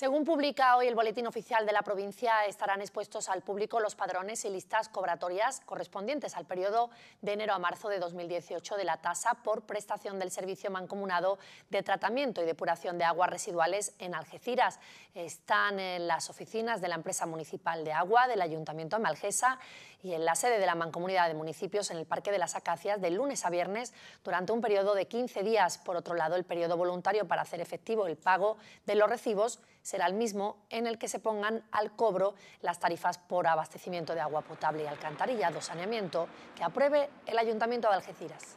Según publica hoy el Boletín Oficial de la provincia, estarán expuestos al público los padrones y listas cobratorias correspondientes al periodo de enero a marzo de 2018 de la tasa por prestación del servicio mancomunado de tratamiento y depuración de aguas residuales en Algeciras. Están en las oficinas de la empresa municipal de agua, del Ayuntamiento de Malgesa y en la sede de la Mancomunidad de Municipios en el Parque de las Acacias de lunes a viernes durante un periodo de 15 días. Por otro lado, el periodo voluntario para hacer efectivo el pago de los recibos será el mismo en el que se pongan al cobro las tarifas por abastecimiento de agua potable y alcantarillado, saneamiento, que apruebe el Ayuntamiento de Algeciras.